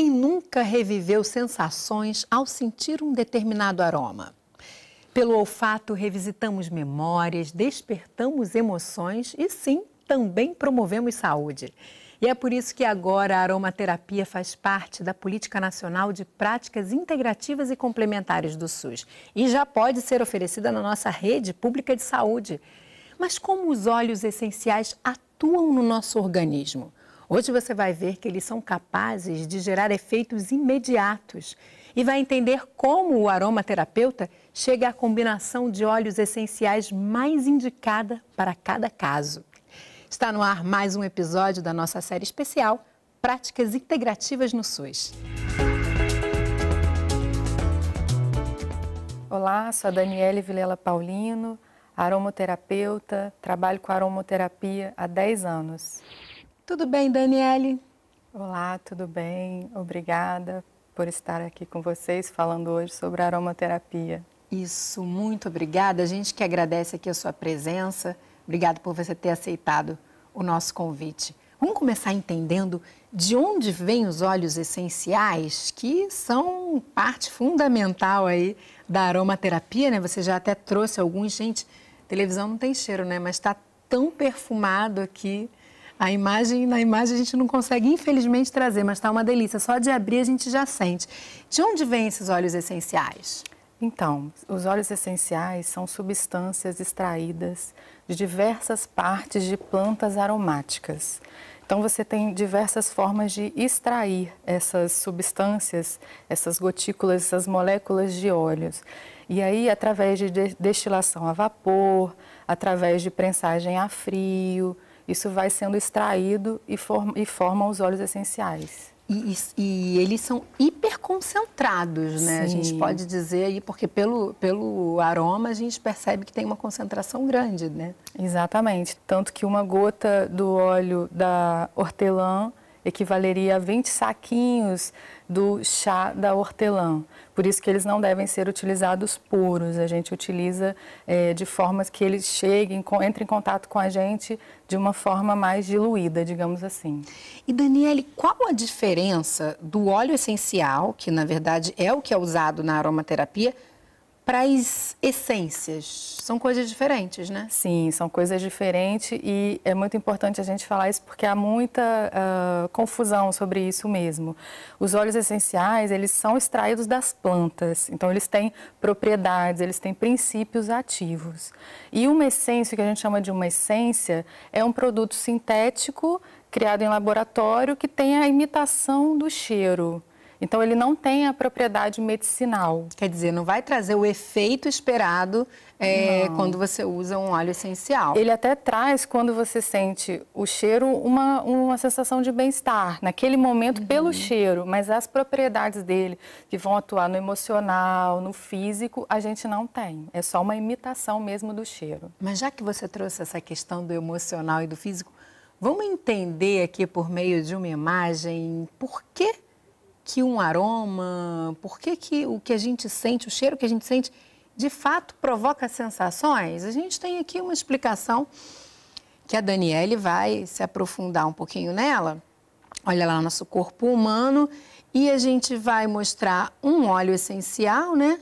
Quem nunca reviveu sensações ao sentir um determinado aroma? Pelo olfato, revisitamos memórias, despertamos emoções e, sim, também promovemos saúde. E é por isso que agora a aromaterapia faz parte da Política Nacional de Práticas Integrativas e Complementares do SUS e já pode ser oferecida na nossa rede pública de saúde. Mas como os óleos essenciais atuam no nosso organismo? Hoje você vai ver que eles são capazes de gerar efeitos imediatos e vai entender como o aromaterapeuta chega à combinação de óleos essenciais mais indicada para cada caso. Está no ar mais um episódio da nossa série especial Práticas Integrativas no SUS. Olá, sou a Daniele Vilela Paulino, aromoterapeuta, trabalho com aromoterapia há 10 anos. Tudo bem, Daniele? Olá, tudo bem? Obrigada por estar aqui com vocês falando hoje sobre aromaterapia. Isso, muito obrigada. A gente que agradece aqui a sua presença. Obrigada por você ter aceitado o nosso convite. Vamos começar entendendo de onde vêm os óleos essenciais, que são parte fundamental aí da aromaterapia, né? Você já até trouxe alguns, gente, televisão não tem cheiro, né? Mas está tão perfumado aqui a imagem, na imagem a gente não consegue, infelizmente, trazer, mas está uma delícia. Só de abrir a gente já sente. De onde vêm esses óleos essenciais? Então, os óleos essenciais são substâncias extraídas de diversas partes de plantas aromáticas. Então, você tem diversas formas de extrair essas substâncias, essas gotículas, essas moléculas de óleos. E aí, através de destilação a vapor, através de prensagem a frio, isso vai sendo extraído e, form, e formam os óleos essenciais. E, e, e, eles são hiperconcentrados, né? Sim. A gente pode dizer aí, porque pelo, pelo aroma a gente percebe que tem uma concentração grande, né? Exatamente. Tanto que uma gota do óleo da hortelã equivaleria a 20 saquinhos do chá da hortelã. Por isso que eles não devem ser utilizados puros. A gente utiliza é, de formas que eles cheguem, entrem em contato com a gente de uma forma mais diluída, digamos assim. E Daniele, qual a diferença do óleo essencial, que na verdade é o que é usado na aromaterapia, para as essências. São coisas diferentes, né? Sim, são coisas diferentes e é muito importante a gente falar isso porque há muita uh, confusão sobre isso mesmo. Os óleos essenciais, eles são extraídos das plantas, então eles têm propriedades, eles têm princípios ativos. E uma essência, que a gente chama de uma essência, é um produto sintético criado em laboratório que tem a imitação do cheiro. Então, ele não tem a propriedade medicinal. Quer dizer, não vai trazer o efeito esperado é, quando você usa um óleo essencial. Ele até traz, quando você sente o cheiro, uma, uma sensação de bem-estar, naquele momento uhum. pelo cheiro, mas as propriedades dele, que vão atuar no emocional, no físico, a gente não tem. É só uma imitação mesmo do cheiro. Mas já que você trouxe essa questão do emocional e do físico, vamos entender aqui por meio de uma imagem por que que um aroma, por que, que o que a gente sente, o cheiro que a gente sente, de fato provoca sensações? A gente tem aqui uma explicação que a Daniele vai se aprofundar um pouquinho nela. Olha lá o nosso corpo humano e a gente vai mostrar um óleo essencial, né?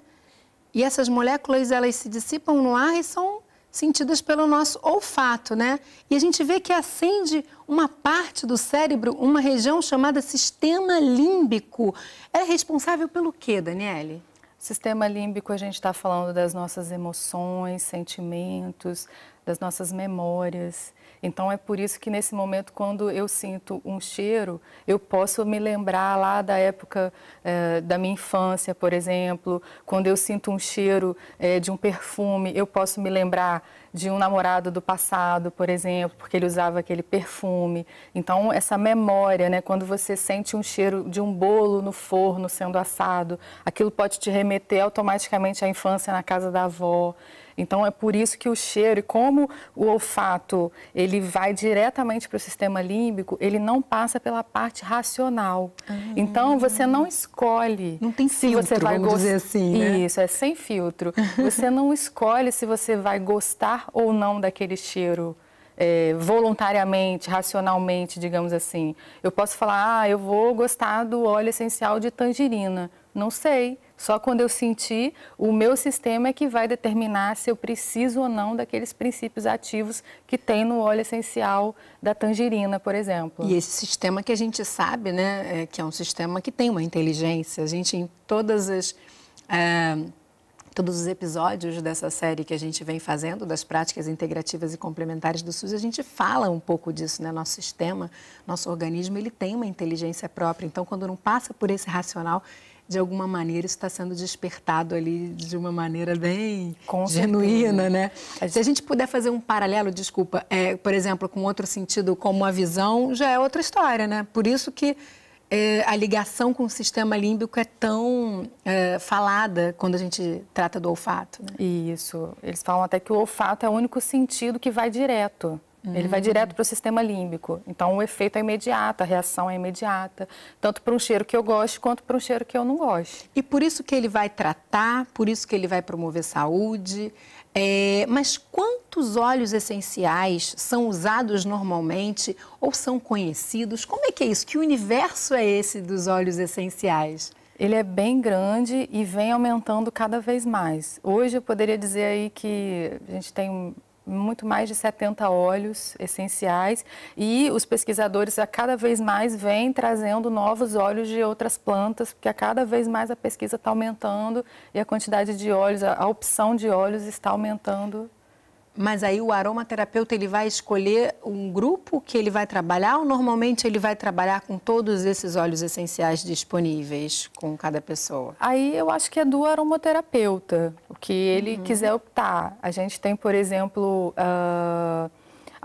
E essas moléculas elas se dissipam no ar e são sentidas pelo nosso olfato, né? E a gente vê que acende uma parte do cérebro, uma região chamada sistema límbico. É responsável pelo quê, Daniele? Sistema límbico, a gente está falando das nossas emoções, sentimentos, das nossas memórias. Então é por isso que nesse momento, quando eu sinto um cheiro, eu posso me lembrar lá da época eh, da minha infância, por exemplo. Quando eu sinto um cheiro eh, de um perfume, eu posso me lembrar de um namorado do passado, por exemplo, porque ele usava aquele perfume. Então essa memória, né, quando você sente um cheiro de um bolo no forno sendo assado, aquilo pode te remeter automaticamente à infância na casa da avó. Então é por isso que o cheiro, e como o olfato, ele vai diretamente para o sistema límbico, ele não passa pela parte racional. Uhum. Então você não escolhe. Não tem filtro, você vai vamos dizer assim, né? Isso, é sem filtro. Você não escolhe se você vai gostar ou não daquele cheiro. É, voluntariamente, racionalmente, digamos assim. Eu posso falar, ah, eu vou gostar do óleo essencial de tangerina. Não sei. Só quando eu sentir, o meu sistema é que vai determinar se eu preciso ou não daqueles princípios ativos que tem no óleo essencial da tangerina, por exemplo. E esse sistema que a gente sabe, né, é, que é um sistema que tem uma inteligência. A gente, em todas as. É, todos os episódios dessa série que a gente vem fazendo, das práticas integrativas e complementares do SUS, a gente fala um pouco disso, né? Nosso sistema, nosso organismo, ele tem uma inteligência própria. Então, quando não passa por esse racional, de alguma maneira está sendo despertado ali de uma maneira bem com genuína, né? Se a gente puder fazer um paralelo, desculpa, é, por exemplo, com outro sentido, como a visão, já é outra história, né? Por isso que é, a ligação com o sistema límbico é tão é, falada quando a gente trata do olfato. Né? Isso. Eles falam até que o olfato é o único sentido que vai direto. Uhum. Ele vai direto para o sistema límbico. Então, o efeito é imediato, a reação é imediata, tanto para um cheiro que eu gosto quanto para um cheiro que eu não gosto. E por isso que ele vai tratar, por isso que ele vai promover saúde. É, mas quantos óleos essenciais são usados normalmente ou são conhecidos? Como é que é isso? Que universo é esse dos óleos essenciais? Ele é bem grande e vem aumentando cada vez mais. Hoje eu poderia dizer aí que a gente tem muito mais de 70 óleos essenciais e os pesquisadores a cada vez mais vêm trazendo novos óleos de outras plantas, porque a cada vez mais a pesquisa está aumentando e a quantidade de óleos, a, opção de óleos está aumentando. Mas aí o aromaterapeuta ele vai escolher um grupo que ele vai trabalhar ou normalmente ele vai trabalhar com todos esses óleos essenciais disponíveis com cada pessoa? Aí eu acho que é do aromaterapeuta, o que ele uhum. quiser optar. A gente tem, por exemplo, uh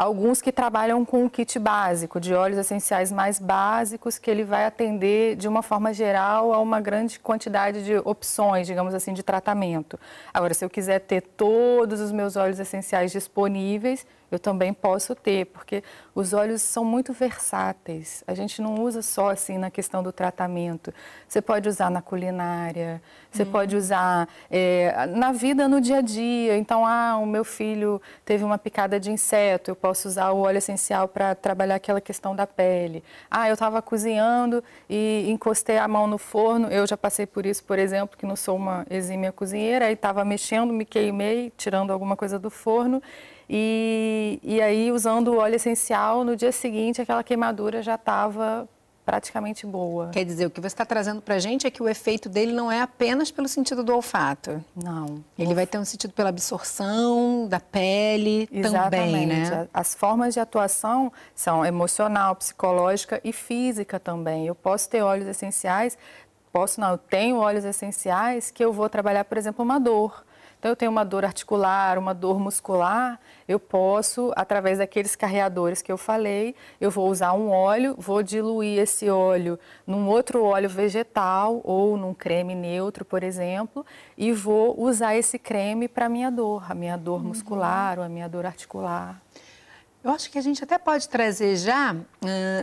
Alguns que trabalham com o kit básico, de óleos essenciais mais básicos, que ele vai atender de uma forma geral a uma grande quantidade de opções, digamos assim, de tratamento. Agora, se eu quiser ter todos os meus óleos essenciais disponíveis, eu também posso ter, porque os olhos são muito versáteis. A gente não usa só assim na questão do tratamento. Você pode usar na culinária, você hum. pode usar é, na vida, no dia a dia. Então, ah, o meu filho teve uma picada de inseto, eu posso usar o óleo essencial para trabalhar aquela questão da pele. Ah, eu estava cozinhando e encostei a mão no forno. Eu já passei por isso, por exemplo, que não sou uma exímia cozinheira, e estava mexendo, me queimei, tirando alguma coisa do forno e, e aí, usando o óleo essencial, no dia seguinte aquela queimadura já estava praticamente boa. Quer dizer, o que você está trazendo para a gente é que o efeito dele não é apenas pelo sentido do olfato. Não. Ele vai ter um sentido pela absorção da pele Exatamente. também, né? As formas de atuação são emocional, psicológica e física também. Eu posso ter óleos essenciais, posso não, eu tenho óleos essenciais que eu vou trabalhar, por exemplo, uma dor. Então, eu tenho uma dor articular, uma dor muscular, eu posso, através daqueles carreadores que eu falei, eu vou usar um óleo, vou diluir esse óleo num outro óleo vegetal ou num creme neutro, por exemplo, e vou usar esse creme para minha dor, a minha dor muscular ou a minha dor articular. Eu acho que a gente até pode trazer já, uh,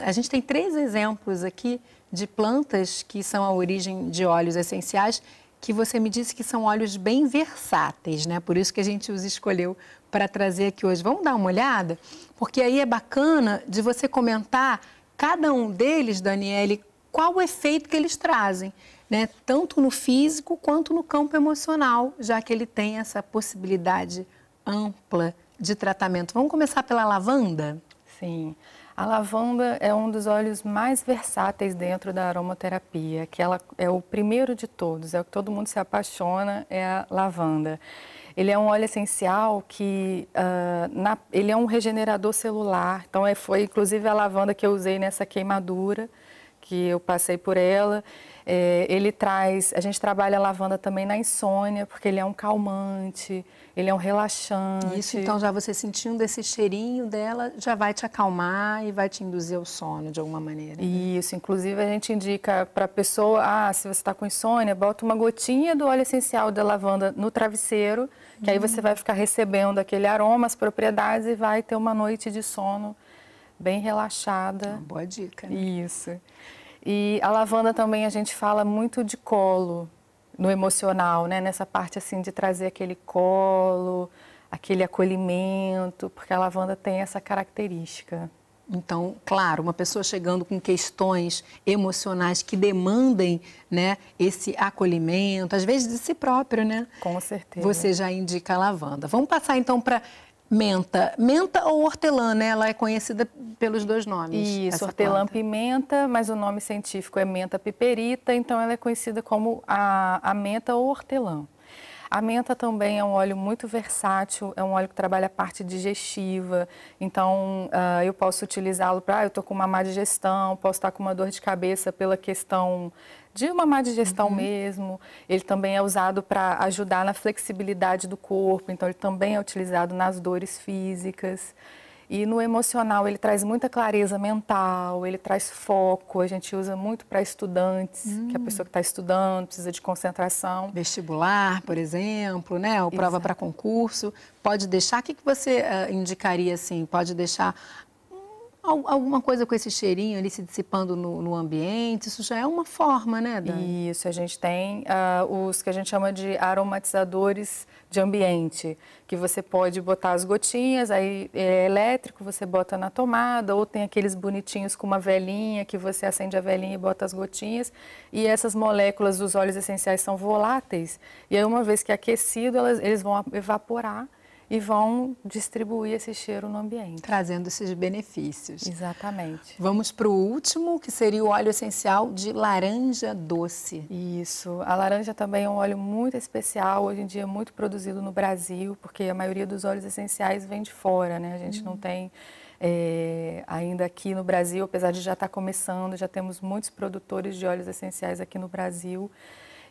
a gente tem três exemplos aqui de plantas que são a origem de óleos essenciais que você me disse que são óleos bem versáteis, né? Por isso que a gente os escolheu para trazer aqui hoje. Vamos dar uma olhada? Porque aí é bacana de você comentar cada um deles, Daniele, qual o efeito que eles trazem, né? Tanto no físico quanto no campo emocional, já que ele tem essa possibilidade ampla de tratamento. Vamos começar pela lavanda? Sim. Sim. A lavanda é um dos óleos mais versáteis dentro da aromaterapia, que ela é o primeiro de todos, é o que todo mundo se apaixona, é a lavanda. Ele é um óleo essencial que uh, na, ele é um regenerador celular. Então, é, foi inclusive a lavanda que eu usei nessa queimadura que eu passei por ela. É, ele traz, a gente trabalha a lavanda também na insônia, porque ele é um calmante, ele é um relaxante. Isso, então já você sentindo esse cheirinho dela, já vai te acalmar e vai te induzir ao sono de alguma maneira. Né? Isso, inclusive a gente indica para a pessoa, ah, se você está com insônia, bota uma gotinha do óleo essencial da lavanda no travesseiro, que aí você uhum. vai ficar recebendo aquele aroma, as propriedades e vai ter uma noite de sono bem relaxada. Uma boa dica. Né? Isso. E a lavanda também a gente fala muito de colo, no emocional, né? Nessa parte assim de trazer aquele colo, aquele acolhimento, porque a lavanda tem essa característica. Então, claro, uma pessoa chegando com questões emocionais que demandem, né, esse acolhimento, às vezes de si próprio, né? Com certeza. Você já indica a lavanda. Vamos passar então para menta. Menta ou hortelã, né? Ela é conhecida pelos dois nomes. Isso, hortelã-pimenta, mas o nome científico é menta piperita, então ela é conhecida como a, a menta ou hortelã. A menta também é um óleo muito versátil, é um óleo que trabalha a parte digestiva, então uh, eu posso utilizá-lo para, ah, eu estou com uma má digestão, posso estar tá com uma dor de cabeça pela questão de uma má digestão uhum. mesmo. Ele também é usado para ajudar na flexibilidade do corpo, então ele também é utilizado nas dores físicas. E no emocional ele traz muita clareza mental, ele traz foco, a gente usa muito para estudantes, hum. que é a pessoa que está estudando precisa de concentração. Vestibular, por exemplo, né? Ou prova para concurso. Pode deixar, o que, que você uh, indicaria assim? Pode deixar alguma coisa com esse cheirinho ali se dissipando no, no, ambiente, isso já é uma forma, né, Dani? Isso, a gente tem uh, os que a gente chama de aromatizadores de ambiente, que você pode botar as gotinhas, aí é elétrico, você bota na tomada, ou tem aqueles bonitinhos com uma velhinha, que você acende a velhinha e bota as gotinhas, e essas moléculas dos óleos essenciais são voláteis, e aí uma vez que é aquecido, elas, eles vão evaporar, e vão distribuir esse cheiro no ambiente. Trazendo esses benefícios. Exatamente. Vamos para o último, que seria o óleo essencial de laranja doce. Isso. A laranja também é um óleo muito especial, hoje em dia muito produzido no Brasil, porque a maioria dos óleos essenciais vem de fora, né? A gente hum. não tem. É, ainda aqui no Brasil, apesar de já estar tá começando, já temos muitos produtores de óleos essenciais aqui no Brasil.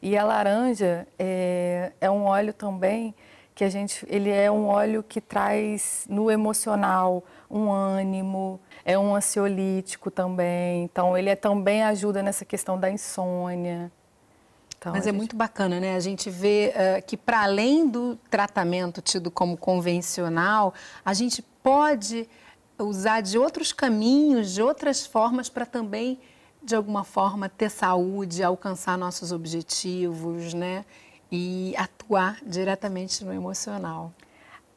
E a laranja é, é um óleo também que a gente, ele é um óleo que traz no emocional um ânimo, é um ansiolítico também, então ele é, também ajuda nessa questão da insônia. Então, Mas é gente... muito bacana, né? A gente vê uh, que para além do tratamento tido como convencional, a gente pode usar de outros caminhos, de outras formas para também de alguma forma ter saúde, alcançar nossos objetivos, né? e atuar diretamente no emocional.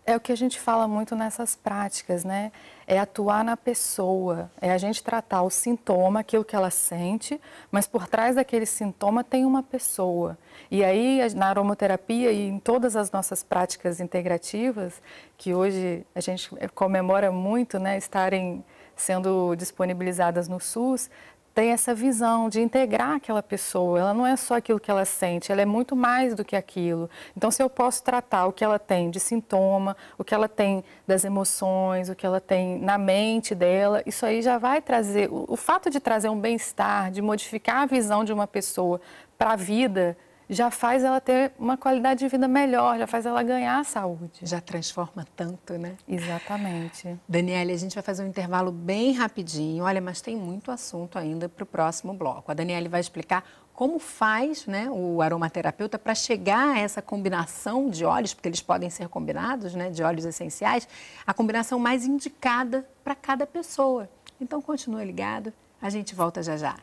É o que a gente fala muito nessas práticas, né? É atuar na pessoa, é a gente tratar o sintoma, aquilo que ela sente, mas por trás daquele sintoma tem uma pessoa. E aí, na aromoterapia e em todas as nossas práticas integrativas, que hoje a gente comemora muito, né, estarem sendo disponibilizadas no SUS, tem essa visão de integrar aquela pessoa. Ela não é só aquilo que ela sente, ela é muito mais do que aquilo. Então, se eu posso tratar o que ela tem de sintoma, o que ela tem das emoções, o que ela tem na mente dela, isso aí já vai trazer. O, o fato de trazer um bem-estar, de modificar a visão de uma pessoa para a vida já faz ela ter uma qualidade de vida melhor, já faz ela ganhar saúde. Já transforma tanto, né? Exatamente. Daniela, a gente vai fazer um intervalo bem rapidinho. Olha, mas tem muito assunto ainda para o próximo bloco. A Daniela vai explicar como faz né, o aromaterapeuta para chegar a essa combinação de óleos, porque eles podem ser combinados, né, de óleos essenciais, a combinação mais indicada para cada pessoa. Então, continua ligado, a gente volta já já.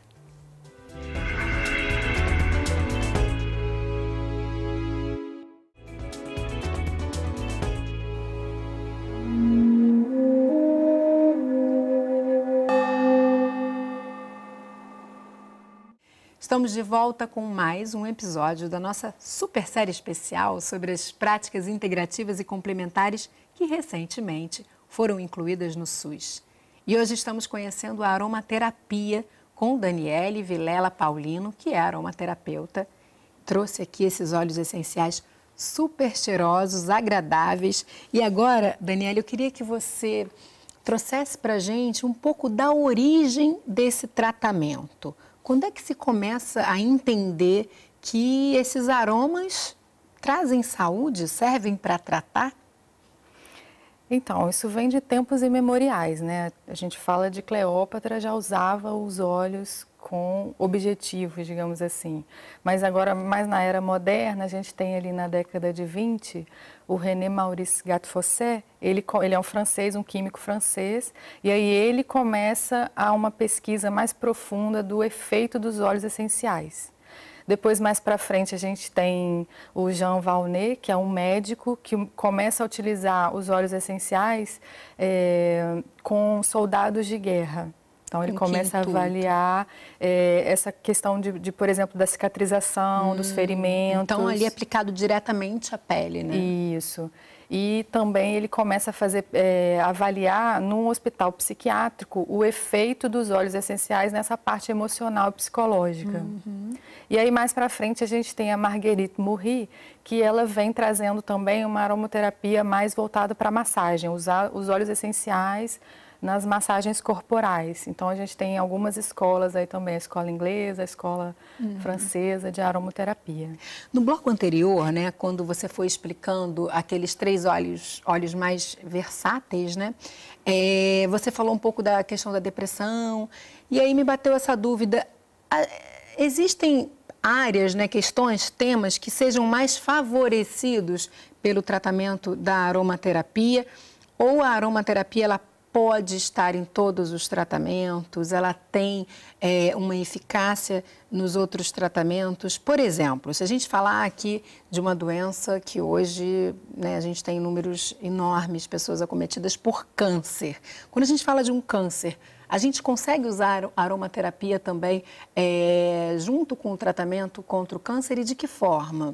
Estamos de volta com mais um episódio da nossa super série especial sobre as práticas integrativas e complementares que recentemente foram incluídas no SUS. E hoje estamos conhecendo a aromaterapia com Daniele Vilela Paulino, que é aromaterapeuta. Trouxe aqui esses óleos essenciais super cheirosos, agradáveis. E agora, Daniele, eu queria que você trouxesse para gente um pouco da origem desse tratamento. Quando é que se começa a entender que esses aromas trazem saúde, servem para tratar? Então, isso vem de tempos imemoriais, né? A gente fala de Cleópatra já usava os olhos com objetivos, digamos assim. Mas agora, mais na era moderna, a gente tem ali na década de 20 o René Maurice Gattefossé, ele, ele é um francês, um químico francês, e aí ele começa a uma pesquisa mais profunda do efeito dos óleos essenciais. Depois, mais para frente, a gente tem o Jean Valnet, que é um médico que começa a utilizar os óleos essenciais é, com soldados de guerra. Então ele começa a avaliar é, essa questão de, de, por exemplo, da cicatrização, hum, dos ferimentos. Então ali é aplicado diretamente à pele, né? Isso. E também ele começa a fazer é, avaliar num hospital psiquiátrico o efeito dos óleos essenciais nessa parte emocional e psicológica. Uhum. E aí mais para frente a gente tem a Marguerite Murri, que ela vem trazendo também uma aromaterapia mais voltada para massagem, usar os óleos essenciais nas massagens corporais. Então a gente tem algumas escolas aí também, a escola inglesa, a escola uhum. francesa de aromaterapia. No bloco anterior, né, quando você foi explicando aqueles três óleos, olhos mais versáteis, né, é, você falou um pouco da questão da depressão e aí me bateu essa dúvida. Existem áreas, né, questões, temas que sejam mais favorecidos pelo tratamento da aromaterapia ou a aromaterapia ela pode estar em todos os tratamentos, ela tem é, uma eficácia nos outros tratamentos. Por exemplo, se a gente falar aqui de uma doença que hoje né, a gente tem números enormes, pessoas acometidas por câncer. Quando a gente fala de um câncer, a gente consegue usar aromaterapia também é, junto com o tratamento contra o câncer e de que forma?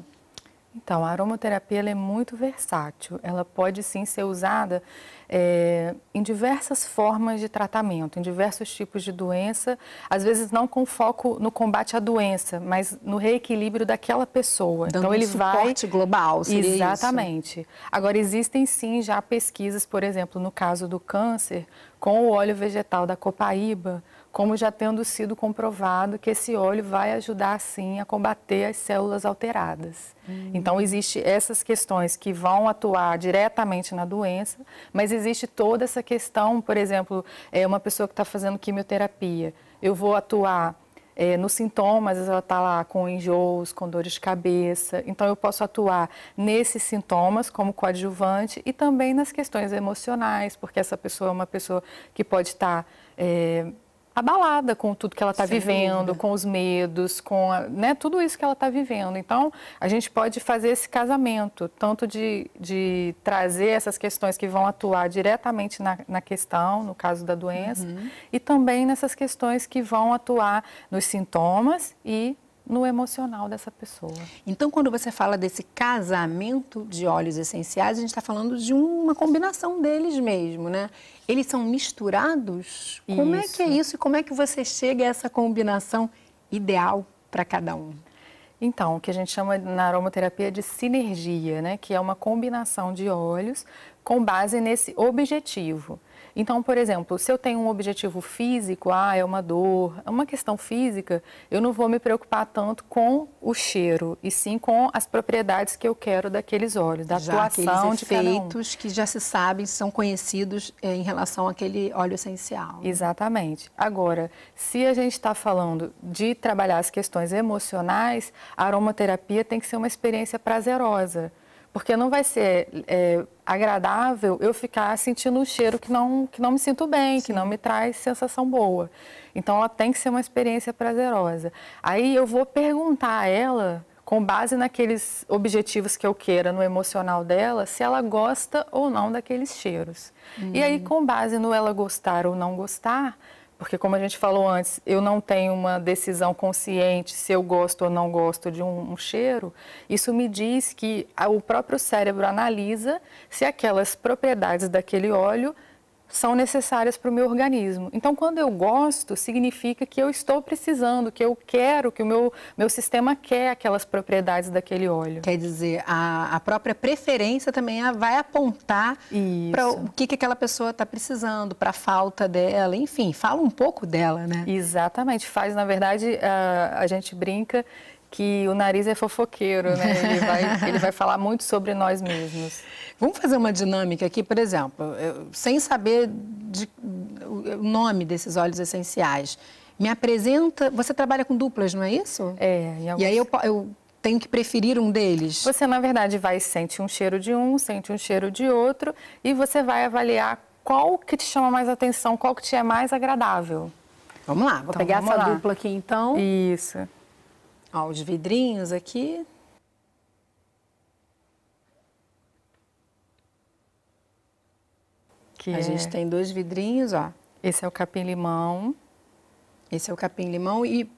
Então, a aromaterapia é muito versátil. Ela pode sim ser usada é, em diversas formas de tratamento, em diversos tipos de doença. Às vezes não com foco no combate à doença, mas no reequilíbrio daquela pessoa. Dando então ele um suporte vai global, seria exatamente. Isso? Agora existem sim já pesquisas, por exemplo, no caso do câncer, com o óleo vegetal da copaíba como já tendo sido comprovado que esse óleo vai ajudar sim a combater as células alteradas. Uhum. Então existe essas questões que vão atuar diretamente na doença, mas existe toda essa questão, por exemplo, é uma pessoa que está fazendo quimioterapia, eu vou atuar é, nos sintomas, ela está lá com enjoos, com dores de cabeça. Então, eu posso atuar nesses sintomas como coadjuvante e também nas questões emocionais, porque essa pessoa é uma pessoa que pode estar tá, é, abalada com tudo que ela está vivendo, dúvida. com os medos, com a, né, tudo isso que ela está vivendo. Então, a gente pode fazer esse casamento, tanto de, de trazer essas questões que vão atuar diretamente na, na questão, no caso da doença, uhum. e também nessas questões que vão atuar nos sintomas e no emocional dessa pessoa. Então, quando você fala desse casamento de óleos essenciais, a gente está falando de uma combinação deles mesmo, né? Eles são misturados? Isso. Como é que é isso e como é que você chega a essa combinação ideal para cada um? Então, o que a gente chama na aromaterapia de sinergia, né? Que é uma combinação de óleos com base nesse objetivo. Então, por exemplo, se eu tenho um objetivo físico, ah, é uma dor, é uma questão física, eu não vou me preocupar tanto com o cheiro, e sim com as propriedades que eu quero daqueles óleos, da já atuação de cada um. que já se sabem, são conhecidos eh, em relação àquele óleo essencial. Exatamente. Agora, se a gente está falando de trabalhar as questões emocionais, a aromaterapia tem que ser uma experiência prazerosa porque não vai ser é, agradável eu ficar sentindo um cheiro que não, que não me sinto bem, Sim. que não me traz sensação boa. Então ela tem que ser uma experiência prazerosa. Aí eu vou perguntar a ela, com base naqueles objetivos que eu queira, no emocional dela, se ela gosta ou não daqueles cheiros. Hum. E aí, hum. com base no ela gostar ou não gostar, porque, como a gente falou antes, eu não tenho uma decisão consciente se eu gosto ou não gosto de um, um cheiro. Isso me diz que a, o próprio cérebro analisa se aquelas propriedades daquele óleo são necessárias para o meu organismo. Então, quando eu gosto, significa que eu estou precisando, que eu quero, que o meu, meu sistema quer aquelas propriedades daquele óleo. Quer dizer, a, a própria preferência também vai apontar para o que, que aquela pessoa está precisando, para a falta dela, enfim, fala um pouco dela, né? Exatamente, faz, na verdade, a, a gente brinca que o nariz é fofoqueiro, né? Ele vai, ele vai falar muito sobre nós mesmos. Vamos fazer uma dinâmica aqui, por exemplo, eu, sem saber de, o nome desses óleos essenciais. Me apresenta. Você trabalha com duplas, não é isso? É. Alguns... E aí eu, eu tenho que preferir um deles? Você, na verdade, vai sente um cheiro de um, sente um cheiro de outro e você vai avaliar qual que te chama mais atenção, qual que te é mais agradável. Vamos lá, vou então, pegar essa lá. dupla aqui então. Isso. Ó, os vidrinhos aqui. Que a é... gente tem dois vidrinhos, ó. Esse é o capim-limão. Esse é o capim-limão e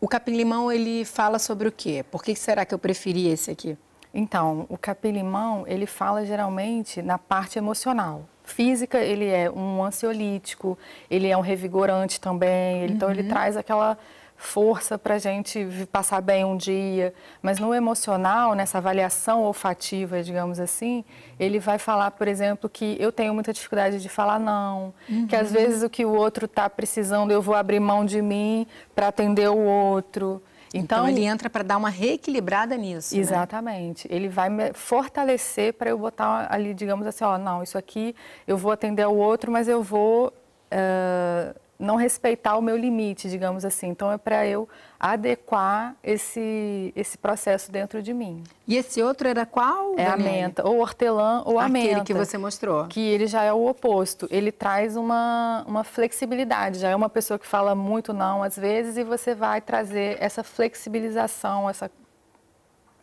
o capim-limão ele fala sobre o quê? Por que será que eu preferi esse aqui? Então, o capim-limão ele fala geralmente na parte emocional. Física, ele é um ansiolítico, ele é um revigorante também, uhum. então ele uhum. traz aquela força para a gente passar bem um dia, mas no emocional, nessa avaliação olfativa, digamos assim, ele vai falar, por exemplo, que eu tenho muita dificuldade de falar não, uhum. que às uhum. vezes o que o outro está precisando eu vou abrir mão de mim para atender o outro. Então, então ele entra para dar uma reequilibrada nisso. Né? Exatamente. Né? Ele vai me fortalecer para eu botar ali, digamos assim, ó, não, isso aqui eu vou atender o outro, mas eu vou. Uh, não respeitar o meu limite, digamos assim. Então é para eu adequar esse, esse processo dentro de mim. E esse outro era qual? É a menta, ou hortelã ou a Aquele menta. Aquele que você mostrou. Que ele já é o oposto. Ele traz uma, uma flexibilidade. Já é uma pessoa que fala muito não às vezes e você vai trazer essa flexibilização, essa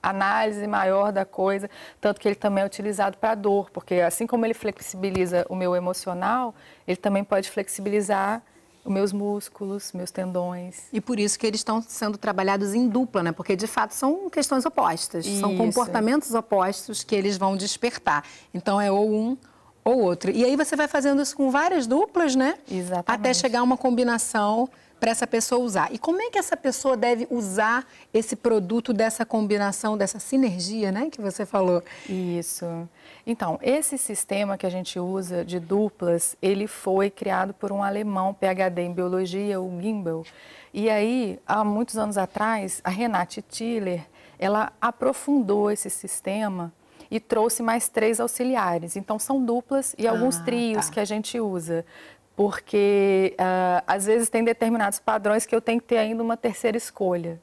análise maior da coisa, tanto que ele também é utilizado para dor, porque assim como ele flexibiliza o meu emocional, ele também pode flexibilizar os meus músculos, meus tendões. E por isso que eles estão sendo trabalhados em dupla, né? Porque de fato são questões opostas, isso. são comportamentos opostos que eles vão despertar. Então é ou um ou outro. E aí você vai fazendo isso com várias duplas, né? Exatamente. Até chegar a uma combinação para essa pessoa usar. E como é que essa pessoa deve usar esse produto dessa combinação, dessa sinergia, né, que você falou? Isso. Então, esse sistema que a gente usa de duplas, ele foi criado por um alemão PhD em biologia, o Gimbel. E aí, há muitos anos atrás, a Renate Tiller, ela aprofundou esse sistema e trouxe mais três auxiliares. Então, são duplas e ah, alguns trios tá. que a gente usa porque uh, às vezes tem determinados padrões que eu tenho que ter ainda uma terceira escolha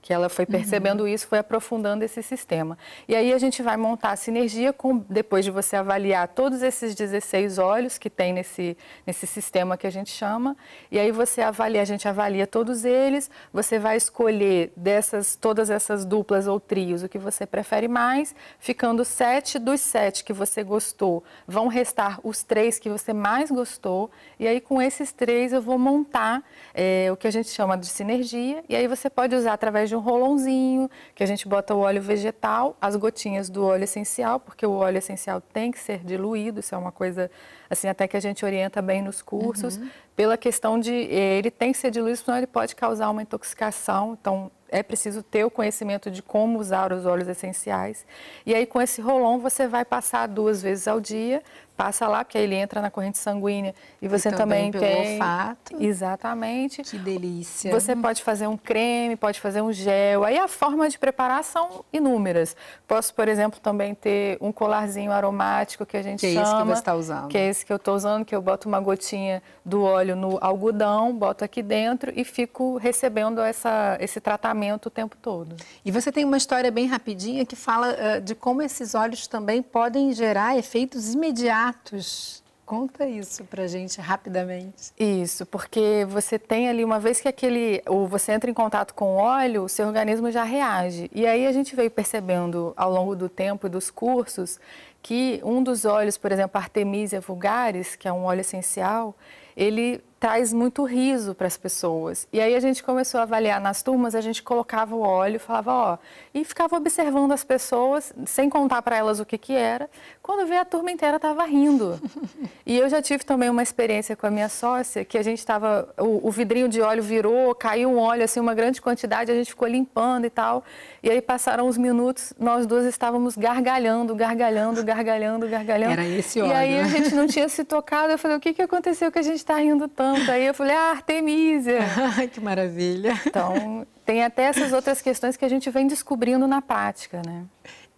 que ela foi uhum. percebendo uhum. isso, foi aprofundando esse sistema. E aí a gente vai montar a sinergia com depois de você avaliar todos esses 16 olhos que tem nesse nesse sistema que a gente chama, e aí você avalia, a gente avalia todos eles, você vai escolher dessas todas essas duplas ou trios o que você prefere mais, ficando sete dos sete que você gostou, vão restar os três que você mais gostou, e aí com esses três eu vou montar é, o que a gente chama de sinergia, e aí você pode usar através de um rolãozinho, que a gente bota o óleo vegetal, as gotinhas do óleo essencial, porque o óleo essencial tem que ser diluído, isso é uma coisa, assim, até que a gente orienta bem nos cursos, uhum. pela questão de ele tem que ser diluído, senão ele pode causar uma intoxicação, então é preciso ter o conhecimento de como usar os óleos essenciais. E aí, com esse rolon, você vai passar duas vezes ao dia, passa lá, porque aí ele entra na corrente sanguínea e você e também, também pelo tem. olfato. Exatamente. Que delícia. Você pode fazer um creme, pode fazer um gel. Aí a forma de preparar são inúmeras. Posso, por exemplo, também ter um colarzinho aromático que a gente que chama. Que é esse que você está usando. Que é esse que eu estou usando, que eu boto uma gotinha do óleo no algodão, boto aqui dentro e fico recebendo essa, esse tratamento o tempo todo. E você tem uma história bem rapidinha que fala uh, de como esses óleos também podem gerar efeitos imediatos Conta isso pra gente rapidamente. Isso, porque você tem ali, uma vez que aquele. ou você entra em contato com óleo, o seu organismo já reage. E aí a gente veio percebendo ao longo do tempo e dos cursos que um dos óleos, por exemplo, Artemisia vulgaris, que é um óleo essencial, ele traz muito riso para as pessoas. E aí a gente começou a avaliar nas turmas, a gente colocava o óleo, falava, ó, e ficava observando as pessoas, sem contar para elas o que que era. Quando vê a turma inteira estava rindo. e eu já tive também uma experiência com a minha sócia, que a gente estava o, o, vidrinho de óleo virou, caiu um óleo assim, uma grande quantidade, a gente ficou limpando e tal. E aí passaram uns minutos, nós duas estávamos gargalhando, gargalhando, gargalhando, gargalhando. Era esse óleo. E aí a gente não tinha se tocado, eu falei, o que que aconteceu que a gente está rindo tanto? Aí eu falei, ah, Artemisia. que maravilha. Então, tem até essas outras questões que a gente vem descobrindo na prática, né?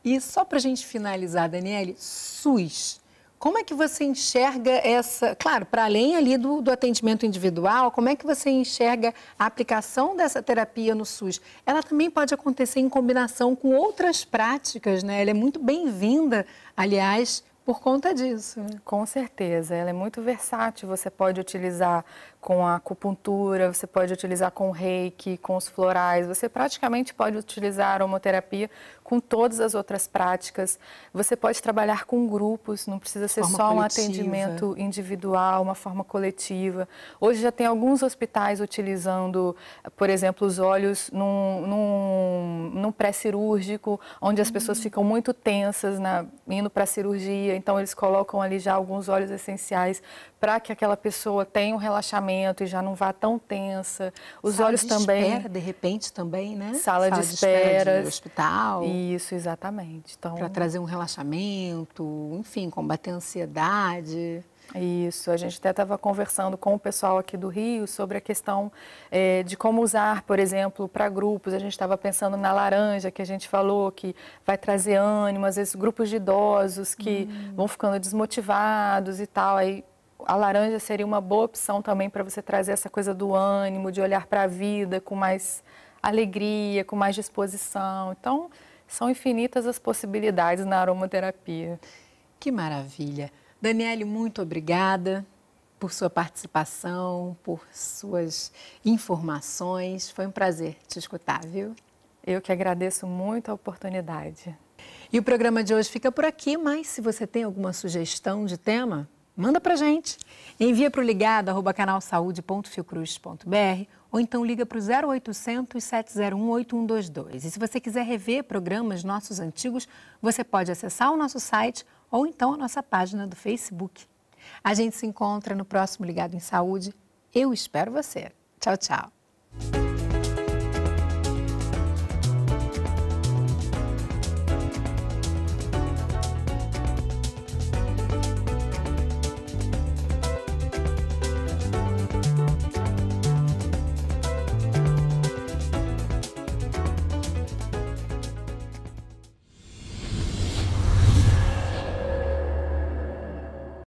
E só para a gente finalizar, Daniele, SUS. Como é que você enxerga essa. Claro, para além ali do, do, atendimento individual, como é que você enxerga a aplicação dessa terapia no SUS? Ela também pode acontecer em combinação com outras práticas, né? Ela é muito bem-vinda, aliás, por conta disso. Né? Com certeza, ela é muito versátil. Você pode utilizar com a acupuntura, você pode utilizar com o reiki, com os florais, você praticamente pode utilizar a homoterapia com todas as outras práticas. Você pode trabalhar com grupos, não precisa ser forma só coletiva. um atendimento individual, uma forma coletiva. Hoje já tem alguns hospitais utilizando, por exemplo, os olhos num, num, num pré-cirúrgico, onde as uhum. pessoas ficam muito tensas na, indo para a cirurgia, então eles colocam ali já alguns óleos essenciais para que aquela pessoa tenha um relaxamento momento e já não vá tão tensa. Os Sala olhos de também. Espera, de repente também, né? Sala, Sala de, de espera. De hospital. Isso, exatamente. Então... Para trazer um relaxamento, enfim, combater a ansiedade. Isso, a gente até estava conversando com o pessoal aqui do Rio sobre a questão é, de como usar, por exemplo, para grupos. A gente estava pensando na laranja, que a gente falou que vai trazer ânimo, às vezes grupos de idosos que hum. vão ficando desmotivados e tal. Aí a laranja seria uma boa opção também para você trazer essa coisa do ânimo, de olhar para a vida com mais alegria, com mais disposição. Então, são infinitas as possibilidades na aromaterapia. Que maravilha. Daniele, muito obrigada por sua participação, por suas informações. Foi um prazer te escutar, viu? Eu que agradeço muito a oportunidade. E o programa de hoje fica por aqui, mas se você tem alguma sugestão de tema, Manda para gente. Envia para o ligado, arroba canalsaude.fiocruz.br ou então liga para o 0800 701 8122. E se você quiser rever programas nossos antigos, você pode acessar o nosso site ou então a nossa página do Facebook. A gente se encontra no próximo Ligado em Saúde. Eu espero você. Tchau, tchau.